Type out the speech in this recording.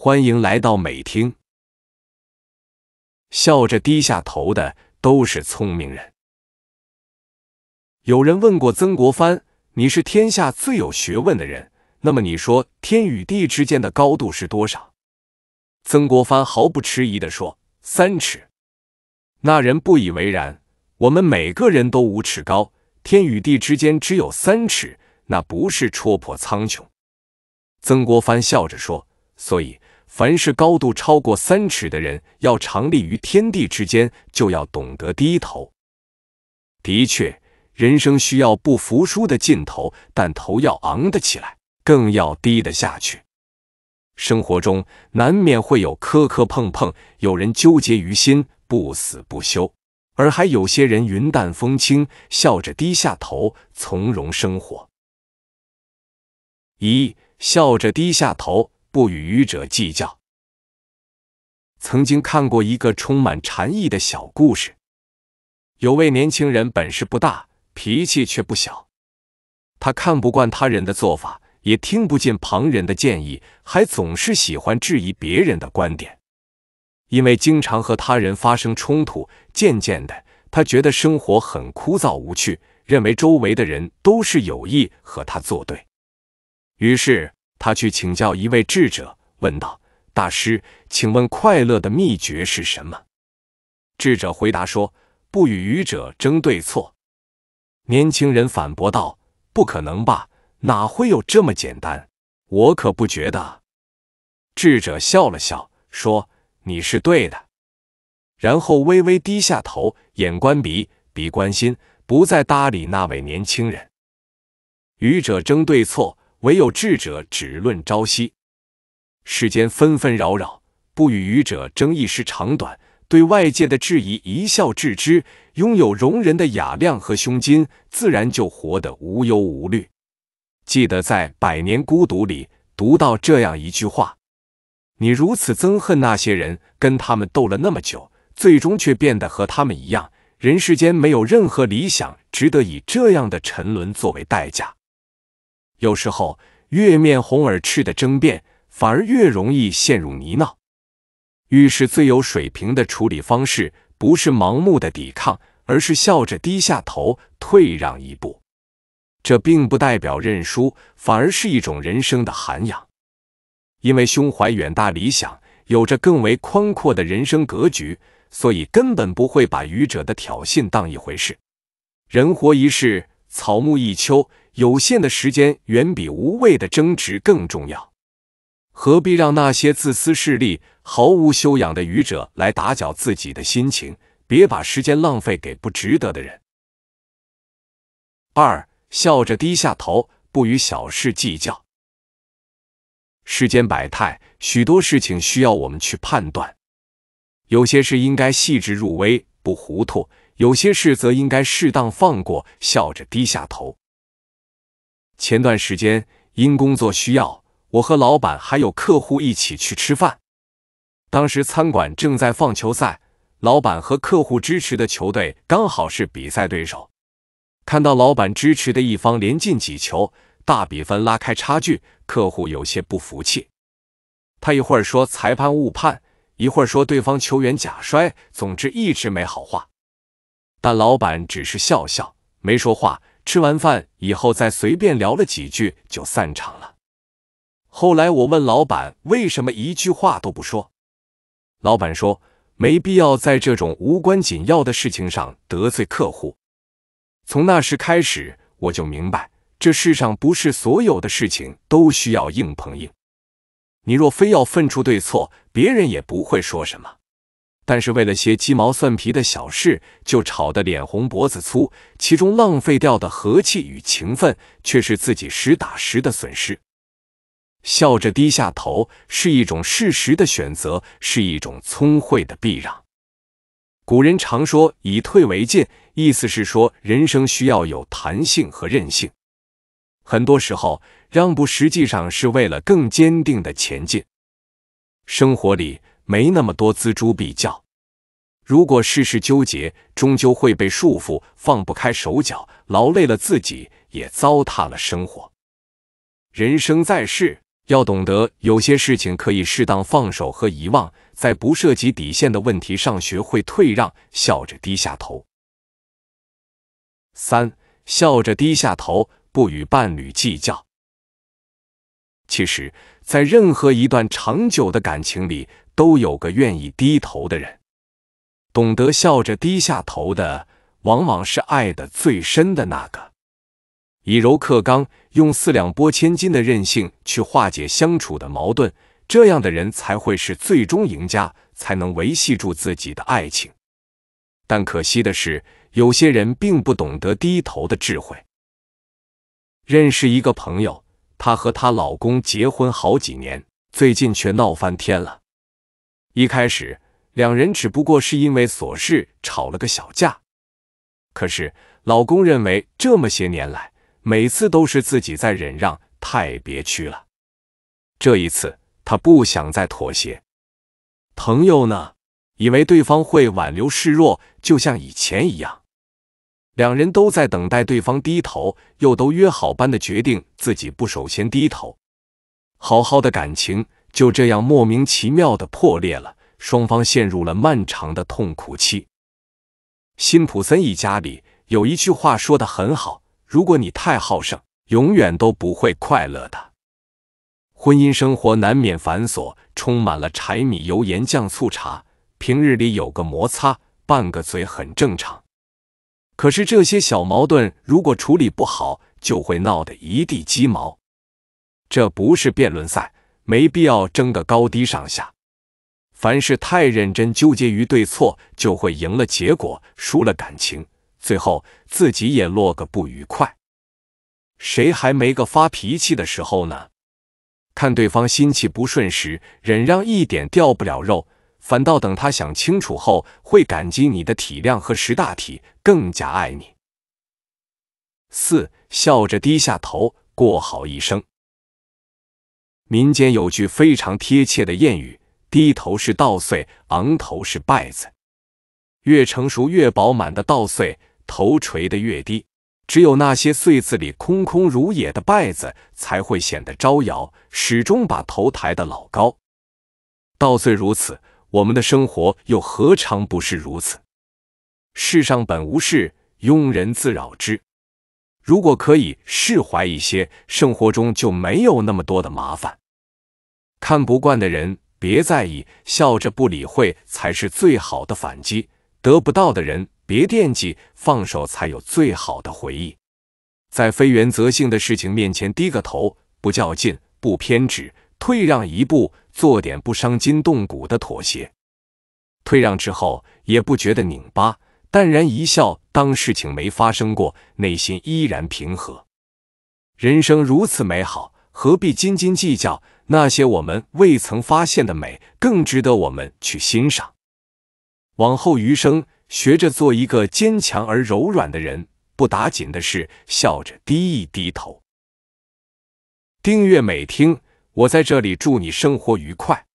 欢迎来到美听。笑着低下头的都是聪明人。有人问过曾国藩：“你是天下最有学问的人，那么你说天与地之间的高度是多少？”曾国藩毫不迟疑的说：“三尺。”那人不以为然：“我们每个人都五尺高，天与地之间只有三尺，那不是戳破苍穹？”曾国藩笑着说：“所以。”凡是高度超过三尺的人，要长立于天地之间，就要懂得低头。的确，人生需要不服输的劲头，但头要昂得起来，更要低得下去。生活中难免会有磕磕碰碰，有人纠结于心，不死不休，而还有些人云淡风轻，笑着低下头，从容生活。一笑着低下头。不与愚者计较。曾经看过一个充满禅意的小故事。有位年轻人本事不大，脾气却不小。他看不惯他人的做法，也听不进旁人的建议，还总是喜欢质疑别人的观点。因为经常和他人发生冲突，渐渐的，他觉得生活很枯燥无趣，认为周围的人都是有意和他作对。于是。他去请教一位智者，问道：“大师，请问快乐的秘诀是什么？”智者回答说：“不与愚者争对错。”年轻人反驳道：“不可能吧？哪会有这么简单？我可不觉得。”智者笑了笑，说：“你是对的。”然后微微低下头，眼观鼻，鼻观心，不再搭理那位年轻人。愚者争对错。唯有智者只论朝夕，世间纷纷扰扰，不与愚者争一时长短，对外界的质疑一笑置之，拥有容人的雅量和胸襟，自然就活得无忧无虑。记得在《百年孤独》里读到这样一句话：“你如此憎恨那些人，跟他们斗了那么久，最终却变得和他们一样。人世间没有任何理想值得以这样的沉沦作为代价。”有时候，越面红耳赤的争辩，反而越容易陷入泥淖。遇事最有水平的处理方式，不是盲目的抵抗，而是笑着低下头，退让一步。这并不代表认输，反而是一种人生的涵养。因为胸怀远大理想，有着更为宽阔的人生格局，所以根本不会把愚者的挑衅当一回事。人活一世，草木一秋。有限的时间远比无谓的争执更重要，何必让那些自私势利、毫无修养的愚者来打搅自己的心情？别把时间浪费给不值得的人。二，笑着低下头，不与小事计较。世间百态，许多事情需要我们去判断，有些事应该细致入微，不糊涂；有些事则应该适当放过，笑着低下头。前段时间，因工作需要，我和老板还有客户一起去吃饭。当时餐馆正在放球赛，老板和客户支持的球队刚好是比赛对手。看到老板支持的一方连进几球，大比分拉开差距，客户有些不服气。他一会儿说裁判误判，一会儿说对方球员假摔，总之一直没好话。但老板只是笑笑，没说话。吃完饭以后，再随便聊了几句就散场了。后来我问老板为什么一句话都不说，老板说没必要在这种无关紧要的事情上得罪客户。从那时开始，我就明白这世上不是所有的事情都需要硬碰硬。你若非要分出对错，别人也不会说什么。但是为了些鸡毛蒜皮的小事就吵得脸红脖子粗，其中浪费掉的和气与情分却是自己实打实的损失。笑着低下头是一种适时的选择，是一种聪慧的避让。古人常说“以退为进”，意思是说人生需要有弹性和韧性。很多时候，让步实际上是为了更坚定的前进。生活里。没那么多锱铢必较，如果事事纠结，终究会被束缚，放不开手脚，劳累了自己，也糟蹋了生活。人生在世，要懂得有些事情可以适当放手和遗忘，在不涉及底线的问题上，学会退让，笑着低下头。三，笑着低下头，不与伴侣计较。其实，在任何一段长久的感情里。都有个愿意低头的人，懂得笑着低下头的，往往是爱的最深的那个。以柔克刚，用四两拨千斤的韧性去化解相处的矛盾，这样的人才会是最终赢家，才能维系住自己的爱情。但可惜的是，有些人并不懂得低头的智慧。认识一个朋友，她和她老公结婚好几年，最近却闹翻天了。一开始，两人只不过是因为琐事吵了个小架。可是，老公认为这么些年来，每次都是自己在忍让，太憋屈了。这一次，他不想再妥协。朋友呢，以为对方会挽留示弱，就像以前一样。两人都在等待对方低头，又都约好般的决定自己不首先低头。好好的感情。就这样莫名其妙的破裂了，双方陷入了漫长的痛苦期。辛普森一家里有一句话说的很好：“如果你太好胜，永远都不会快乐的。”婚姻生活难免繁琐，充满了柴米油盐酱醋茶，平日里有个摩擦拌个嘴很正常。可是这些小矛盾如果处理不好，就会闹得一地鸡毛。这不是辩论赛。没必要争个高低上下，凡事太认真，纠结于对错，就会赢了结果，输了感情，最后自己也落个不愉快。谁还没个发脾气的时候呢？看对方心气不顺时，忍让一点掉不了肉，反倒等他想清楚后，会感激你的体谅和识大体，更加爱你。四，笑着低下头，过好一生。民间有句非常贴切的谚语：“低头是稻穗，昂头是稗子。越成熟越饱满的稻穗，头垂得越低；只有那些穗子里空空如也的稗子，才会显得招摇，始终把头抬得老高。”稻穗如此，我们的生活又何尝不是如此？世上本无事，庸人自扰之。如果可以释怀一些，生活中就没有那么多的麻烦。看不惯的人别在意，笑着不理会才是最好的反击。得不到的人别惦记，放手才有最好的回忆。在非原则性的事情面前低个头，不较劲，不偏执，退让一步，做点不伤筋动骨的妥协。退让之后也不觉得拧巴，淡然一笑。当事情没发生过，内心依然平和。人生如此美好，何必斤斤计较？那些我们未曾发现的美，更值得我们去欣赏。往后余生，学着做一个坚强而柔软的人。不打紧的事，笑着低一低头。订阅美听，我在这里祝你生活愉快。